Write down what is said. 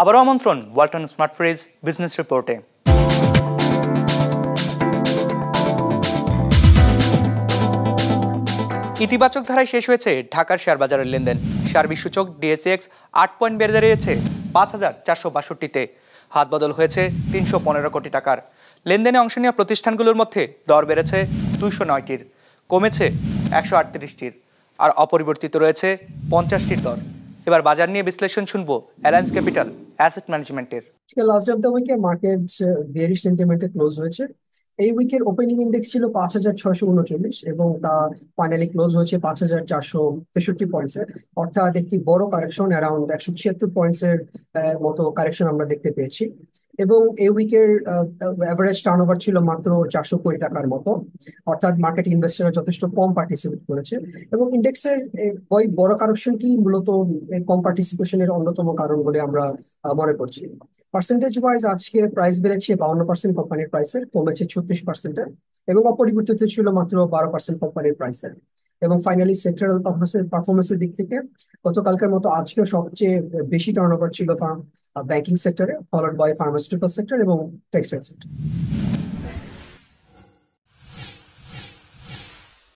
আবারও আমন্ত্রণ Walton smart fridge business রিপোর্টে ইতিবাচক ধারায় শেষ হয়েছে ঢাকার শেয়ার বাজারের লেনদেন শেয়ার সূচক ডিএসএক্স আট পয়েন্ট বেড়ে দাঁড়িয়েছে পাঁচ হাজার চারশো বাষট্টিতে হাত বদল হয়েছে তিনশো পনেরো কোটি টাকার লেনদেনে অংশ নেওয়া প্রতিষ্ঠানগুলোর মধ্যে দর বেড়েছে দুইশো নয়টির কমেছে একশো আটত্রিশটির আর অপরিবর্তিত রয়েছে পঞ্চাশটির দর এবার বাজার নিয়ে বিশ্লেষণ শুনবো অ্যালায়েন্স ক্যাপিটাল অ্যাসেট ম্যানেজমেন্টের লাস্ট অফ দ্য উইকে মার্কেট বেরিশ সেন্টিমেন্টে ক্লোজ হয়েছে এই উইকের ওপেনিং ইন্ডেক্স ছিল পাঁচ হাজার ছয়শো উনচল্লিশ এবং তা ফাইনালি ক্লোজ হয়েছে পাঁচ হাজার চারশো তেষট্টি পয়েন্টস এর অর্থাৎ একটি বড় কারেকশন অ্যারাউন্ড একশো ছিয়াত্তর পয়েন্টস এর মতো কারেকশন আমরা দেখতে পেয়েছি এবং এই উইকের অ্যাভারেজ টার্ন ওভার ছিল মাত্র চারশো কোটি টাকার মতো অর্থাৎ মার্কেট ইনভেস্টররা যথেষ্ট কম পার্টিসিপেট করেছে এবং ইন্ডেক্সের ওই বড় কারেকশনটি মূলত কম পার্টিসিপেশনের অন্যতম কারণ বলে আমরা মনে করছি পার্সেন্টেজ ওয়াইজ আজকে প্রাইস বেড়েছে বাউন্ন পার্সেন্ট কোম্পানির প্রাইসের কমেছে ছত্রিশ পার্সেন্টের এবং অপরিবর্তিত ছিল মাত্র বারো পার্সেন্ট কোম্পানির প্রাইসের এবং ফাইনালি সেক্টরাল পারফরমেন্সের দিক থেকে গতকালকার মতো আজকেও সবচেয়ে বেশি টার্ন ওভার ছিল ব্যাংকিং সেক্টরে ফলোড বাই ফার্মাসিউটিক্যাল সেক্টর এবং টেক্সটাইল সেক্টর